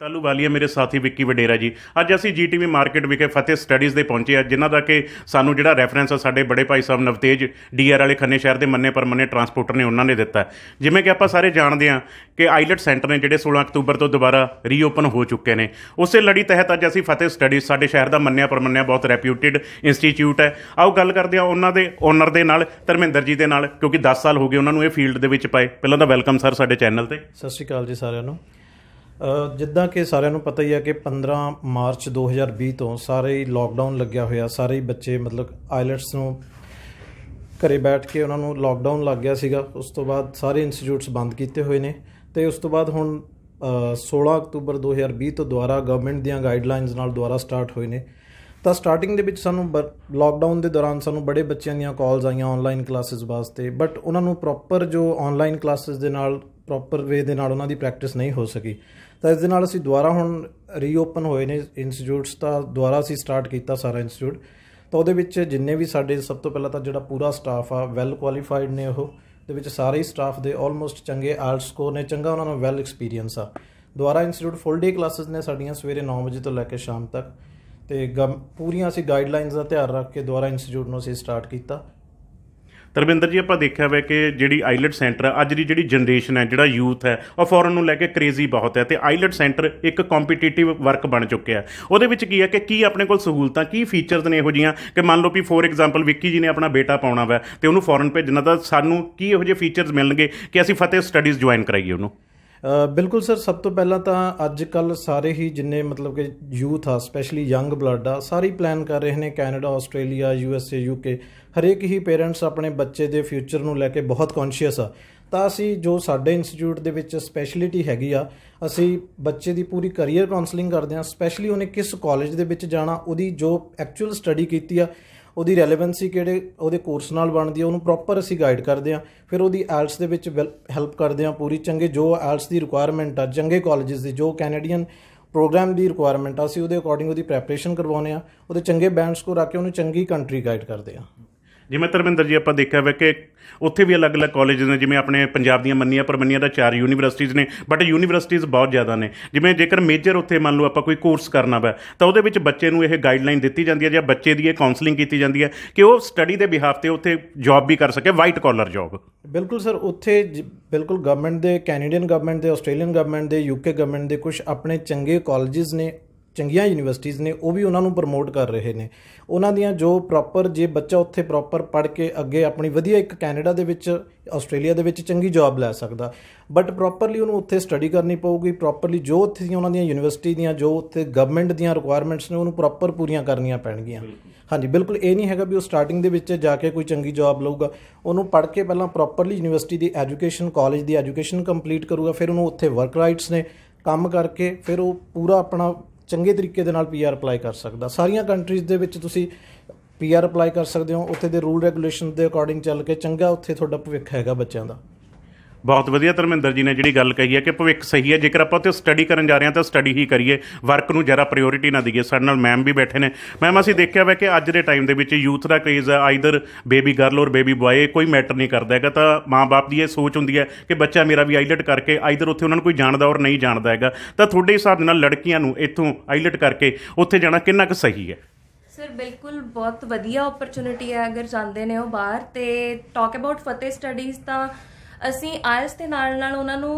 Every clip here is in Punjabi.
ਤਾਲੂ ਵਾਲੀਆ ਮੇਰੇ ਸਾਥੀ ਵਿੱਕੀ ਵਡੇਰਾ ਜੀ ਅੱਜ ਅਸੀਂ ਜੀਟੀਵੀ ਮਾਰਕੀਟ ਵਿਖੇ ਫਤਿਹ ਸਟੱਡੀਜ਼ ਦੇ ਪਹੁੰਚੇ ਆ ਜਿਨ੍ਹਾਂ ਦਾ ਕਿ ਸਾਨੂੰ ਜਿਹੜਾ ਰੈਫਰੈਂਸ ਆ ਸਾਡੇ ਬੜੇ ਭਾਈ ਸਾਹਿਬ ਨਵਤੇਜ ਡੀਆਰ ਵਾਲੇ ਖੰਨੇ ਸ਼ਹਿਰ ਦੇ ਮੰਨੇ ਪਰ ਮੰਨੇ ਟਰਾਂਸਪੋਰਟਰ ਨੇ ਉਹਨਾਂ ਨੇ ਦਿੱਤਾ ਜਿਵੇਂ ਕਿ ਆਪਾਂ ਸਾਰੇ ਜਾਣਦੇ ਆ ਕਿ ਆਈਲਟ ਸੈਂਟਰ ਨੇ ਜਿਹੜੇ 16 ਅਕਤੂਬਰ ਤੋਂ ਦੁਬਾਰਾ ਰੀਓਪਨ ਹੋ ਚੁੱਕੇ ਨੇ ਉਸੇ ਲੜੀ ਤਹਿਤ ਅੱਜ ਅਸੀਂ ਫਤਿਹ ਸਟੱਡੀਜ਼ ਸਾਡੇ ਸ਼ਹਿਰ ਦਾ ਮੰਨਿਆ ਪਰ ਮੰਨਿਆ ਬਹੁਤ ਰੈਪਿਊਟਿਡ ਇੰਸਟੀਚਿਊਟ ਹੈ ਆਓ ਗੱਲ ਕਰਦੇ ਆ ਉਹਨਾਂ ਦੇ ਓਨਰ ਦੇ ਨਾਲ ਧਰਮਿੰਦਰ ਜੀ ਦੇ ਨਾਲ ਕਿਉਂਕਿ 10 ਸਾਲ ਹੋ ਗਏ ਉਹਨਾਂ ਨੂੰ ਇਹ ਫੀਲਡ ਦੇ ਵਿੱਚ ਪਾਏ ਪਹਿਲਾਂ ਤਾਂ ਵੈਲਕਮ ਸਰ ਸਾਡੇ ਚੈਨਲ ਤੇ ਸਤਿ ਸ਼੍ਰੀ ਅਕਾਲ ਜੀ ਸਾਰਿਆਂ ਨੂੰ ਜਿੱਦਾਂ ਕਿ ਸਾਰਿਆਂ ਨੂੰ ਪਤਾ ਹੀ ਹੈ ਕਿ 15 ਮਾਰਚ 2020 ਤੋਂ ਸਾਰੇ ਹੀ ਲਾਕਡਾਊਨ ਲੱਗਿਆ ਹੋਇਆ ਸਾਰੇ ਹੀ ਬੱਚੇ ਮਤਲਬ ਆਇਲਟਸ ਨੂੰ ਘਰੇ ਬੈਠ ਕੇ ਉਹਨਾਂ ਨੂੰ ਲਾਕਡਾਊਨ ਲੱਗ ਗਿਆ ਸੀਗਾ ਉਸ ਤੋਂ ਬਾਅਦ ਸਾਰੇ ਇੰਸਟੀਚਿਊਟਸ ਬੰਦ ਕੀਤੇ ਹੋਏ ਨੇ ਤੇ ਉਸ ਤੋਂ ਬਾਅਦ ਹੁਣ 16 ਅਕਤੂਬਰ 2020 ਤੋਂ ਦੁਆਰਾ ਗਵਰਨਮੈਂਟ ਦੀਆਂ ਗਾਈਡਲਾਈਨਸ ਨਾਲ ਦੁਆਰਾ ਸਟਾਰਟ ਹੋਏ ਨੇ ਤਾਂ ਸਟਾਰਟਿੰਗ ਦੇ ਵਿੱਚ ਸਾਨੂੰ ਲਾਕਡਾਊਨ ਦੇ ਦੌਰਾਨ ਸਾਨੂੰ ਬੜੇ ਬੱਚਿਆਂ ਦੀਆਂ ਕਾਲਸ ਆਈਆਂ ਆਨਲਾਈਨ ਕਲਾਸਿਸ ਵਾਸਤੇ ਬਟ ਉਹਨਾਂ ਨੂੰ ਪ੍ਰੋਪਰ ਜੋ ਆਨਲਾਈਨ ਕਲਾਸਿਸ ਦੇ ਨਾਲ ਪ੍ਰੋਪਰ ਵੇ ਦੇ ਨਾਲ ਉਹਨਾਂ ਦੀ ਪ੍ਰੈਕਟਿਸ ਨਹੀਂ ਹੋ ਸਕੀ ਤਾਂ ਇਸ ਦੇ ਨਾਲ ਅਸੀਂ ਦੁਬਾਰਾ ਹੁਣ ਰੀਓਪਨ ਹੋਏ ਨੇ ਇੰਸਟੀਚਿਊਟਸ ਤਾਂ ਦੁਬਾਰਾ ਅਸੀਂ ਸਟਾਰਟ ਕੀਤਾ ਸਾਰਾ ਇੰਸਟੀਚਿਊਟ ਤਾਂ ਉਹਦੇ ਵਿੱਚ ਜਿੰਨੇ ਵੀ ਸਾਡੇ ਸਭ ਤੋਂ ਪਹਿਲਾਂ ਤਾਂ ਜਿਹੜਾ ਪੂਰਾ ਸਟਾਫ ਆ ਵੈਲ ਕੁਆਲੀਫਾਈਡ ਨੇ ਉਹ ਦੇ ਵਿੱਚ ਸਾਰੇ ਹੀ ਸਟਾਫ ਦੇ ਆਲਮੋਸਟ ਚੰਗੇ ਆਲਟ ਸਕੋਰ ਨੇ ਚੰਗਾ ਉਹਨਾਂ ਨੂੰ ਵੈਲ ਐਕਸਪੀਰੀਅੰਸ ਆ ਦੁਬਾਰਾ ਇੰਸਟੀਚਿਊਟ ਫੁੱਲ ਡੇ ਕਲਾਸਸ ਨੇ ਸਾਡੀਆਂ ਸਵੇਰੇ 9 ਵਜੇ ਤੋਂ ਲੈ ਕੇ ਸ਼ਾਮ ਤੱਕ ਤੇ ਪੂਰੀਆਂ ਅਸੀਂ ਗਾਈਡਲਾਈਨਸ ਦਾ ਧਿਆਨ ਰੱਖ ਕੇ ਦੁਬਾਰਾ ਇੰਸਟੀਚਿਊਟ ਨੂੰ ਅਸੀਂ ਸਟਾਰਟ ਕੀਤਾ ਤਰਵਿੰਦਰ ਜੀ ਆਪਾਂ ਦੇਖਿਆ ਹੋਇਆ ਕਿ ਜਿਹੜੀ ਆਈਲਟ ਸੈਂਟਰ ਅੱਜ ਦੀ ਜਿਹੜੀ ਜਨਰੇਸ਼ਨ ਹੈ ਜਿਹੜਾ ਯੂਥ ਹੈ ਉਹ ਫੋਰਨ ਨੂੰ ਲੈ ਕੇ ਕ੍ਰੇਜ਼ੀ ਬਹੁਤ ਹੈ ਤੇ ਆਈਲਟ ਸੈਂਟਰ ਇੱਕ ਕੰਪੀਟੀਟਿਵ ਵਰਕ ਬਣ ਚੁੱਕਿਆ ਹੈ ਉਹਦੇ ਵਿੱਚ ਕੀ ਹੈ ਕਿ ਕੀ ਆਪਣੇ ਕੋਲ ਸਹੂਲਤਾਂ ਕੀ ਫੀਚਰਸ ਨੇ ਇਹੋ ਜੀਆਂ ਕਿ ਮੰਨ ਲਓ ਵੀ ਫੋਰ ਐਗਜ਼ਾਮਪਲ ਵਿੱਕੀ ਜੀ ਨੇ ਆਪਣਾ ਬੇਟਾ ਪਾਉਣਾ ਹੈ ਤੇ ਉਹਨੂੰ ਫੋਰਨ ਭੇਜਣਾ ਤਾਂ ਸਾਨੂੰ ਕੀ ਇਹੋ ਜਿਹੇ ਫੀਚਰਸ ਮਿਲਣਗੇ ਕਿ ਅਸੀਂ ਫਤਿਹ ਸਟੱਡੀਜ਼ ਜੁਆਇਨ ਕਰਾਈਏ ਉਹਨੂੰ ਬਿਲਕੁਲ ਸਰ ਸਭ ਤੋਂ ਪਹਿਲਾਂ ਤਾਂ ਅੱਜ ਕੱਲ ਸਾਰੇ ਹੀ ਜਿੰਨੇ ਮਤਲਬ ਕਿ ਯੂਥ ਆ ਸਪੈਸ਼ਲੀ ਯੰਗ ਬਲੱਡ ਆ ਸਾਰੇ ਪਲਾਨ ਕਰ ਰਹੇ ਨੇ Canada Australia U S A U K ਹਰੇਕ ਹੀ ਪੇਰੈਂਟਸ ਆਪਣੇ ਬੱਚੇ ਦੇ ਫਿਊਚਰ ਨੂੰ ਲੈ ਕੇ ਬਹੁਤ ਕੌਨਸ਼ੀਅਸ ਆ ਤਾਂ ਅਸੀਂ ਜੋ ਸਾਡੇ ਇੰਸਟੀਚਿਊਟ ਦੇ ਵਿੱਚ ਸਪੈਸ਼ਲਿਟੀ ਹੈਗੀ ਆ ਅਸੀਂ ਬੱਚੇ ਦੀ ਪੂਰੀ ਕੈਰੀਅਰ ਕਾਉਂਸਲਿੰਗ ਕਰਦੇ ਆ ਸਪੈਸ਼ਲੀ ਉਹਨੇ ਕਿਸ ਕਾਲਜ ਦੇ ਵਿੱਚ ਜਾਣਾ ਉਹਦੀ ਜੋ ਐਕਚੁਅਲ ਸਟੱਡੀ ਕੀਤੀ ਆ ਉਹਦੀ ਰੈਲੇਵੈਂਸੀ ਕਿਹੜੇ ਉਹਦੇ ਕੋਰਸ ਨਾਲ ਬਣਦੀ ਹੈ ਉਹਨੂੰ ਪ੍ਰੋਪਰ ਅਸੀਂ ਗਾਈਡ ਕਰਦੇ ਆ ਫਿਰ ਉਹਦੀ ਐਲਸ ਦੇ ਵਿੱਚ ਹੈਲਪ ਕਰਦੇ ਆ ਪੂਰੀ ਚੰਗੇ ਜੋ ਐਲਸ ਦੀ ਰਿਕੁਆਇਰਮੈਂਟ ਆ ਚੰਗੇ ਕਾਲਜਸ ਦੀ ਜੋ ਕੈਨੇਡੀਅਨ ਪ੍ਰੋਗਰਾਮ ਦੀ ਰਿਕੁਆਇਰਮੈਂਟ ਆ ਅਸੀਂ ਉਹਦੇ ਅਕੋਰਡਿੰਗ ਉਹਦੀ ਪ੍ਰੈਪਰੇਸ਼ਨ ਕਰਵਾਉਨੇ ਆ ਉਹਦੇ ਚੰਗੇ ਬੈਂਡ ਸਕੋਰ ਆ ਕੇ ਉਹਨੂੰ ਚੰਗੀ ਕੰਟਰੀ ਗਾਈਡ ਕਰਦੇ ਆ ਜਿਵੇਂ ਧਰਮਿੰਦਰ ਜੀ ਆਪਾਂ ਦੇਖਿਆ ਵੇ ਕਿ ਉੱਥੇ ਵੀ ਅਲੱਗ-ਅਲੱਗ ਕਾਲਜ ਨੇ ਜਿਵੇਂ ਆਪਣੇ ਪੰਜਾਬ ਦੀਆਂ ਮੰਨੀਆਂ ਪਰਮੰਨੀਆਂ ਦਾ ਚਾਰ ਯੂਨੀਵਰਸਿਟੀਆਂ ਨੇ ਬਟ ਯੂਨੀਵਰਸਿਟੀਆਂ ਬਹੁਤ ਜ਼ਿਆਦਾ ਨੇ ਜਿਵੇਂ ਜੇਕਰ ਮੇਜਰ ਉੱਥੇ ਮੰਨ ਲਓ ਆਪਾਂ ਕੋਈ ਕੋਰਸ ਕਰਨਾ ਵਾ ਤਾਂ ਉਹਦੇ ਵਿੱਚ ਬੱਚੇ ਨੂੰ ਇਹ ਗਾਈਡਲਾਈਨ ਦਿੱਤੀ ਜਾਂਦੀ ਹੈ ਜਾਂ ਬੱਚੇ ਦੀ ਇਹ ਕਾਉਂਸਲਿੰਗ ਕੀਤੀ ਜਾਂਦੀ ਹੈ ਕਿ ਉਹ ਸਟੱਡੀ ਦੇ ਬਿਹਾਫ ਤੇ ਉੱਥੇ ਜੌਬ ਵੀ ਕਰ ਸਕੇ ਵਾਈਟ ਕਾਲਰ ਜੌਬ ਬਿਲਕੁਲ ਸਰ ਉੱਥੇ ਬਿਲਕੁਲ ਗਵਰਨਮੈਂਟ ਦੇ ਕੈਨੇਡੀਅਨ ਗਵਰਨਮੈਂਟ ਦੇ ਆਸਟ੍ਰੇਲੀਅਨ ਗਵਰਨਮੈਂਟ ਦੇ ਯੂਕੇ ਗਵਰਨਮੈਂਟ ਦੇ ਕੁਝ ਆਪਣੇ ਚੰਗੇ ਕਾਲਜਸ ਨੇ ਚੰਗੀਆਂ ਯੂਨੀਵਰਸਿਟੀਆਂ ਨੇ ਉਹ ਵੀ ਉਹਨਾਂ ਨੂੰ ਪ੍ਰਮੋਟ ਕਰ ਰਹੇ ਨੇ ਉਹਨਾਂ ਦੀਆਂ ਜੋ ਪ੍ਰੋਪਰ ਜੇ ਬੱਚਾ ਉੱਥੇ ਪ੍ਰੋਪਰ ਪੜ੍ਹ ਕੇ ਅੱਗੇ ਆਪਣੀ ਵਧੀਆ ਇੱਕ ਕੈਨੇਡਾ ਦੇ ਵਿੱਚ ਆਸਟ੍ਰੇਲੀਆ ਦੇ ਵਿੱਚ ਚੰਗੀ ਜੌਬ ਲੈ ਸਕਦਾ ਬਟ ਪ੍ਰੋਪਰਲੀ ਉਹਨੂੰ ਉੱਥੇ ਸਟੱਡੀ ਕਰਨੀ ਪਊਗੀ ਪ੍ਰੋਪਰਲੀ ਜੋ ਉੱਥੇ ਦੀਆਂ ਉਹਨਾਂ ਦੀਆਂ ਯੂਨੀਵਰਸਿਟੀ ਦੀਆਂ ਜੋ ਉੱਥੇ ਗਵਰਨਮੈਂਟ ਦੀਆਂ ਰਿਕੁਆਇਰਮੈਂਟਸ ਨੇ ਉਹਨੂੰ ਪ੍ਰੋਪਰ ਪੂਰੀਆਂ ਕਰਨੀਆਂ ਪੈਣਗੀਆਂ ਹਾਂਜੀ ਬਿਲਕੁਲ ਇਹ ਨਹੀਂ ਹੈਗਾ ਵੀ ਉਹ ਸਟਾਰਟਿੰਗ ਦੇ ਵਿੱਚ ਜਾ ਕੇ ਕੋਈ ਚੰਗੀ ਜੌਬ ਲਊਗਾ ਉਹਨੂੰ ਪੜ੍ਹ ਕੇ ਪਹਿਲਾਂ ਪ੍ਰੋਪਰਲੀ ਯੂਨੀਵਰਸਿਟੀ ਦੀ ਐਜੂਕੇਸ਼ਨ ਕਾਲਜ ਦੀ ਐਜੂਕੇਸ਼ਨ ਕੰਪਲੀਟ ਕਰੂਗਾ ਫਿਰ ਉਹਨੂੰ ਉੱਥੇ ਵਰਕ ਰਾਈਟਸ ਨੇ ਕੰਮ ਕਰਕੇ ਫਿਰ ਉਹ ਪੂਰਾ ਆਪਣਾ ਚੰਗੇ ਤਰੀਕੇ ਦੇ ਨਾਲ ਪੀਆਰ ਅਪਲਾਈ ਕਰ ਸਕਦਾ ਸਾਰੀਆਂ ਕੰਟਰੀਜ਼ ਦੇ ਵਿੱਚ ਤੁਸੀਂ ਪੀਆਰ ਅਪਲਾਈ ਕਰ ਸਕਦੇ ਹੋ ਉੱਥੇ ਦੇ ਰੂਲ ਰੈਗੂਲੇਸ਼ਨ ਦੇ ਅਕੋਰਡਿੰਗ ਚੱਲ ਕੇ ਚੰਗਾ ਉੱਥੇ ਤੁਹਾਡਾ ਭਵਿੱਖ ਹੈਗਾ ਬੱਚਿਆਂ ਦਾ ਬਹੁਤ ਵਧੀਆ ਧਰਮਿੰਦਰ ਜੀ ਨੇ ਜਿਹੜੀ ਗੱਲ ਕਹੀ ਹੈ ਕਿ ਭਵਿੱਖ ਸਹੀ ਹੈ ਜੇਕਰ ਆਪਾਂ ਉੱਥੇ ਸਟੱਡੀ ਕਰਨ ਜਾ ਰਹੇ ਹਾਂ ਤਾਂ ਸਟੱਡੀ ਹੀ ਕਰੀਏ ਵਰਕ ਨੂੰ ਜਰਾ ਪ੍ਰਾਇੋਰਟੀ ਨਾ ਦਈਏ ਸਾਡੇ ਨਾਲ ਮੈਮ ਵੀ ਬੈਠੇ ਨੇ ਮੈਮ ਅਸੀਂ ਦੇਖਿਆ ਵੈ ਕਿ ਅੱਜ ਦੇ ਟਾਈਮ ਦੇ ਵਿੱਚ ਯੂਥ ਦਾ ਕ੍ਰੇਜ਼ ਹੈ either baby girl or baby boy ਕੋਈ ਮੈਟਰ ਨਹੀਂ ਕਰਦਾ ਹੈਗਾ ਤਾਂ ਮਾਪੇ ਦੀ ਇਹ ਸੋਚ ਹੁੰਦੀ ਹੈ ਕਿ ਬੱਚਾ ਮੇਰਾ ਵੀ ਆਈਲਟ ਕਰਕੇ ਆਈਦਰ ਉੱਥੇ ਉਹਨਾਂ ਨੂੰ ਕੋਈ ਜਾਣਦਾ ਔਰ ਨਹੀਂ ਜਾਣਦਾ ਹੈਗਾ ਤਾਂ ਤੁਹਾਡੇ ਹਿਸਾਬ ਨਾਲ ਲੜਕੀਆਂ ਨੂੰ ਇੱਥੋਂ ਆਈਲਟ ਕਰਕੇ ਉੱਥੇ ਜਾਣਾ ਕਿੰਨਾ ਕੁ ਸਹੀ ਹੈ ਸਰ ਬਿਲਕੁਲ ਬਹੁਤ ਵਧੀਆ ਓਪਰਚ्युनिटी ਹੈ ਅਗਰ ਜਾਂਦੇ ਨੇ ਉਹ ਬਾਹਰ ਤੇ ਟਾਕ ਅਬਾਊਟ ਫਤਿਹ ਸਟੱਡੀਜ਼ ਤਾਂ ਅਸੀਂ ਆਇਲਸ ਦੇ ਨਾਲ ਨਾਲ ਉਹਨਾਂ ਨੂੰ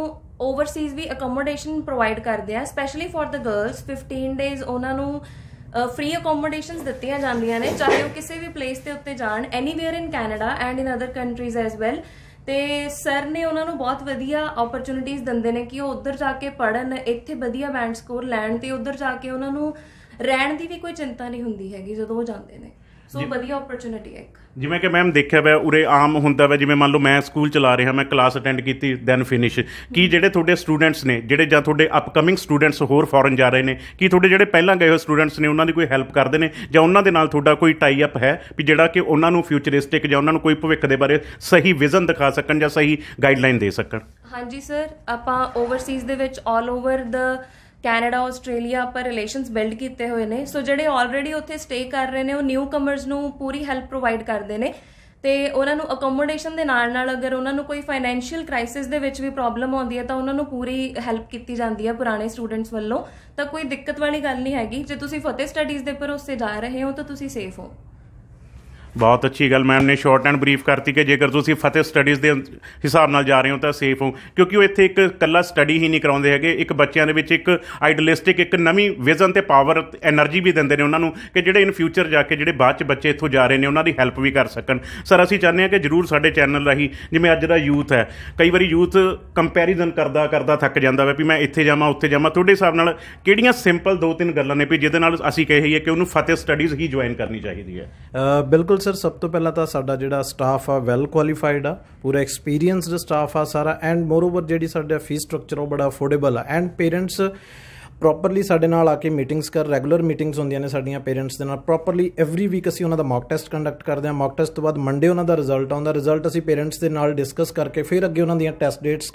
ਓਵਰਸੀਜ਼ ਵੀ ਅਕਮੋਡੇਸ਼ਨ ਪ੍ਰੋਵਾਈਡ ਕਰਦੇ ਆ specially for the girls 15 days ਉਹਨਾਂ ਨੂੰ ਫ੍ਰੀ ਅਕਮੋਡੇਸ਼ਨਸ ਦਿੱਤੀਆਂ ਜਾਂਦੀਆਂ ਨੇ ਚਾਹੇ ਉਹ ਕਿਸੇ ਵੀ ਪਲੇਸ ਤੇ ਉੱਤੇ ਜਾਣ anywhere in Canada and in other countries as well ਤੇ ਸਰ ਨੇ ਉਹਨਾਂ ਨੂੰ ਬਹੁਤ ਵਧੀਆ ਓਪਰਚ्युनिटीज ਦਿੰਦੇ ਨੇ ਕਿ ਉਹ ਉੱਧਰ ਜਾ ਕੇ ਪੜਨ ਇੱਥੇ ਵਧੀਆ ਬੈਂਡ ਸਕੋਰ ਲੈਣ ਤੇ ਉੱਧਰ ਜਾ ਕੇ ਉਹਨਾਂ ਨੂੰ ਰਹਿਣ ਦੀ ਵੀ ਕੋਈ ਚਿੰਤਾ ਨਹੀਂ ਹੁੰਦੀ ਹੈਗੀ ਜਦੋਂ ਉਹ ਜਾਂਦੇ ਨੇ ਸੋ ਵਧੀਆ ਓਪਰਚ्युनिटी ਹੈ ਇੱਕ ਜਿਵੇਂ ਕਿ ਮੈਮ ਦੇਖਿਆ ਵੈ ਉਰੇ ਆਮ ਹੁੰਦਾ ਵੈ ਜਿਵੇਂ ਮੰਨ ਲਓ ਮੈਂ ਸਕੂਲ ਚਲਾ ਰਿਹਾ ਮੈਂ ਕਲਾਸ ਅਟੈਂਡ ਕੀਤੀ ਦੈਨ ਫਿਨਿਸ਼ ਕੀ ਜਿਹੜੇ ਤੁਹਾਡੇ ਸਟੂਡੈਂਟਸ ਨੇ ਜਿਹੜੇ ਜਾਂ ਤੁਹਾਡੇ ਅਪਕਮਿੰਗ ਸਟੂਡੈਂਟਸ ਹੋਰ ਫੋਰਨ ਜਾ ਰਹੇ ਨੇ ਕੀ ਤੁਹਾਡੇ ਜਿਹੜੇ ਪਹਿਲਾਂ ਗਏ ਹੋਏ ਸਟੂਡੈਂਟਸ ਨੇ ਉਹਨਾਂ ਦੀ ਕੋਈ ਹੈਲਪ ਕਰਦੇ ਨੇ ਜਾਂ ਉਹਨਾਂ ਦੇ ਨਾਲ ਤੁਹਾਡਾ ਕੋਈ ਟਾਈ ਅਪ ਹੈ ਵੀ ਜਿਹੜਾ ਕਿ ਉਹਨਾਂ ਨੂੰ ਫਿਊਚਰਿਸਟਿਕ ਜਾਂ ਉਹਨਾਂ ਨੂੰ ਕੋਈ ਭਵਿੱਖ ਦੇ ਬਾਰੇ ਸਹੀ ਵਿਜ਼ਨ ਦਿਖਾ ਸਕਣ ਜਾਂ ਸਹੀ ਗਾਈਡਲਾਈਨ ਦੇ ਸਕਣ ਹਾਂਜੀ ਸਰ ਆਪਾਂ ਓਵਰਸੀਜ਼ ਦੇ ਵਿੱਚ ਆਲ ਓਵਰ ਦਾ ਕੈਨੇਡਾ ਆਸਟ੍ਰੇਲੀਆ ਪਰ ਰਿਲੇਸ਼ਨਸ ਬਿਲਡ ਕੀਤੇ ਹੋਏ ਨੇ ਸੋ ਜਿਹੜੇ ਆਲਰੇਡੀ ਉੱਥੇ ਸਟੇ ਕਰ ਰਹੇ ਨੇ ਉਹ ਨਿਊ ਕਮਰਸ ਨੂੰ ਪੂਰੀ ਹੈਲਪ ਪ੍ਰੋਵਾਈਡ ਕਰਦੇ ਨੇ ਤੇ ਉਹਨਾਂ ਨੂੰ ਅਕੋਮੋਡੇਸ਼ਨ ਦੇ ਨਾਲ ਨਾਲ ਅਗਰ ਉਹਨਾਂ ਨੂੰ ਕੋਈ ਫਾਈਨੈਂਸ਼ੀਅਲ ਕ੍ਰਾਈਸਿਸ ਦੇ ਵਿੱਚ ਵੀ ਪ੍ਰੋਬਲਮ ਆਉਂਦੀ ਹੈ ਤਾਂ ਉਹਨਾਂ ਨੂੰ ਪੂਰੀ ਹੈਲਪ ਕੀਤੀ ਜਾਂਦੀ ਹੈ ਪੁਰਾਣੇ ਸਟੂਡੈਂਟਸ ਵੱਲੋਂ ਤਾਂ ਕੋਈ ਦਿੱਕਤ ਵਾਲੀ ਗੱਲ ਨਹੀਂ ਹੈਗੀ ਜੇ ਤੁਸੀਂ ਫਤਿਹ ਸਟੱਡੀਜ਼ ਦੇ ਉਸੇ ਜਾ ਰਹੇ ਹੋ ਤਾਂ ਤੁਸੀਂ ਸੇਫ ਹੋ ਬਹੁਤ ਅੱਛੀ ਗੱਲ ਮੈਮ ਨੇ ਸ਼ਾਰਟ ਐਂਡ ਬਰੀਫ ਕਰਤੀ ਕਿ ਜੇਕਰ ਤੁਸੀਂ ਫਤਿਹ ਸਟੱਡੀਜ਼ ਦੇ ਹਿਸਾਬ ਨਾਲ ਜਾ ਰਹੇ ਹੋ ਤਾਂ ਸੇਫ ਹੋ ਕਿਉਂਕਿ ਉਹ ਇੱਥੇ ਇੱਕ ਕੱਲਾ ਸਟੱਡੀ ਹੀ ਨਹੀਂ ਕਰਾਉਂਦੇ ਹੈਗੇ ਇੱਕ ਬੱਚਿਆਂ ਦੇ ਵਿੱਚ ਇੱਕ ਆਈਡਲਿਸਟਿਕ ਇੱਕ ਨਵੀਂ ਵਿਜ਼ਨ ਤੇ ਪਾਵਰ એનર્ਜੀ ਵੀ ਦਿੰਦੇ ਨੇ ਉਹਨਾਂ ਨੂੰ ਕਿ ਜਿਹੜੇ ਇਨ ਫਿਊਚਰ ਜਾ ਕੇ ਜਿਹੜੇ ਬਾਅਦ ਚ ਬੱਚੇ ਇੱਥੋਂ ਜਾ ਰਹੇ ਨੇ ਉਹਨਾਂ ਦੀ ਹੈਲਪ ਵੀ ਕਰ ਸਕਣ ਸਰ ਅਸੀਂ ਚਾਹੁੰਦੇ ਹਾਂ ਕਿ ਜਰੂਰ ਸਾਡੇ ਚੈਨਲ ਰਾਹੀਂ ਜਿਵੇਂ ਅੱਜ ਦਾ ਯੂਥ ਹੈ ਕਈ ਵਾਰੀ ਯੂਥ ਕੰਪੈਰੀਜ਼ਨ ਕਰਦਾ ਕਰਦਾ ਥੱਕ ਜਾਂਦਾ ਵਾ ਵੀ ਮੈਂ ਇੱਥੇ ਜਾਵਾਂ ਉੱਥੇ ਜਾਵਾਂ ਤੁਹਾਡੇ ਹਿਸਾਬ ਨਾਲ ਕਿਹੜੀਆਂ ਸਿੰਪਲ ਦੋ ਤਿੰਨ ਗੱਲਾਂ ਨੇ ਵੀ ਜਿਹਦੇ ਨਾਲ ਅਸੀਂ ਕਹੇ ਕਿ ਉਹਨੂੰ ਫਤਿਹ ਸਟੱਡੀਜ਼ ਹੀ ਜੁਆਇਨ ਕਰਨੀ ਚਾਹੀਦੀ ਹੈ ਬਿਲਕੁਲ ਸਰ ਸਭ ਤੋਂ ਪਹਿਲਾਂ ਤਾਂ ਸਾਡਾ ਜਿਹੜਾ ਸਟਾਫ ਆ ਵੈਲ ਕੁਆਲੀਫਾਈਡ ਆ ਪੂਰਾ ਐਕਸਪੀਰੀਅੰਸਡ ਸਟਾਫ ਆ ਸਾਰਾ ਐਂਡ ਮੋਰਓਵਰ ਜਿਹੜੀ ਸਾਡਾ ਫੀਸ ਸਟਰਕਚਰ ਉਹ ਬੜਾ ਅਫੋਰਡੇਬਲ ਆ ਐਂਡ ਪੇਰੈਂਟਸ ਪ੍ਰੋਪਰਲੀ ਸਾਡੇ ਨਾਲ ਆ ਕੇ ਮੀਟਿੰਗਸ ਕਰ ਰੈਗੂਲਰ ਮੀਟਿੰਗਸ ਹੁੰਦੀਆਂ ਨੇ ਸਾਡੀਆਂ ਪੇਰੈਂਟਸ ਦੇ ਨਾਲ ਪ੍ਰੋਪਰਲੀ ਐਵਰੀ ਵੀਕ ਅਸੀਂ ਉਹਨਾਂ ਦਾ ਮੌਕ ਟੈਸਟ ਕੰਡਕਟ ਕਰਦੇ ਹਾਂ ਮੌਕ ਟੈਸਟ ਤੋਂ ਬਾਅਦ ਮੰਡੇ ਉਹਨਾਂ ਦਾ ਰਿਜ਼ਲਟ ਆਉਂਦਾ ਰਿਜ਼ਲਟ ਅਸੀਂ ਪੇਰੈਂਟਸ ਦੇ ਨਾਲ ਡਿਸਕਸ ਕਰਕੇ ਫਿਰ ਅੱਗੇ ਉਹਨਾਂ ਦੀਆਂ ਟੈਸਟ ਡੇਟਸ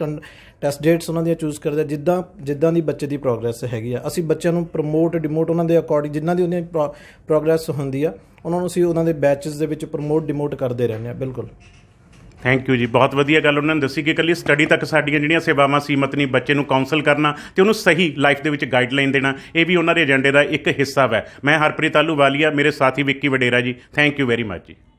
ਟੈਸਟ ਡੇਟਸ ਉਹਨਾਂ ਦੀਆਂ ਚੂਜ਼ ਕਰਦੇ ਜਿੱਦਾਂ ਜਿੱਦਾਂ ਦੀ ਬੱਚੇ ਦੀ ਪ੍ਰੋਗਰੈਸ ਹੈਗੀ ਆ ਅਸੀਂ ਬੱਚਿਆਂ ਨੂੰ ਪ੍ਰਮੋਟ ਡਿਮੋਟ ਉਹਨਾਂ ਦੇ ਅਕੋਰਡਿੰਗ ਜਿੰਨਾ ਦੀ ਉਹਨਾਂ ਦੀ ਪ੍ਰੋਗਰੈਸ ਹੁੰਦੀ ਆ ਉਹਨਾਂ ਨੂੰ ਅਸੀਂ ਉਹਨਾਂ ਦੇ ਬੈਚਸ ਦੇ ਵਿੱਚ ਪ੍ਰਮੋਟ ਡਿਮੋਟ ਕਰਦੇ ਰਹਿੰਦੇ ਆ ਬਿਲਕੁਲ ਥੈਂਕ ਯੂ ਜੀ ਬਹੁਤ ਵਧੀਆ ਗੱਲ ਉਹਨਾਂ ਨੇ ਦੱਸੀ ਕਿ ਇਕੱਲੀ ਸਟੱਡੀ ਤੱਕ ਸਾਡੀਆਂ ਜਿਹੜੀਆਂ ਸੇਵਾਵਾਂ ਸੀਮਤ ਨਹੀਂ ਬੱਚੇ ਨੂੰ ਕਾਉਂਸਲ ਕਰਨਾ ਤੇ ਉਹਨੂੰ ਸਹੀ ਲਾਈਫ ਦੇ ਵਿੱਚ ਗਾਈਡਲਾਈਨ ਦੇਣਾ ਇਹ ਵੀ ਉਹਨਾਂ ਦੇ ਏਜੰਡੇ ਦਾ ਇੱਕ ਹਿੱਸਾ ਹੈ ਮੈਂ ਹਰਪ੍ਰੀਤ ਆਲੂ ਵਾਲੀਆ ਮੇਰੇ ਸਾਥੀ ਵਿੱਕੀ ਵਡੇਰਾ ਜੀ ਥੈਂਕ ਯੂ ਵੈਰੀ ਮੱਚ ਜੀ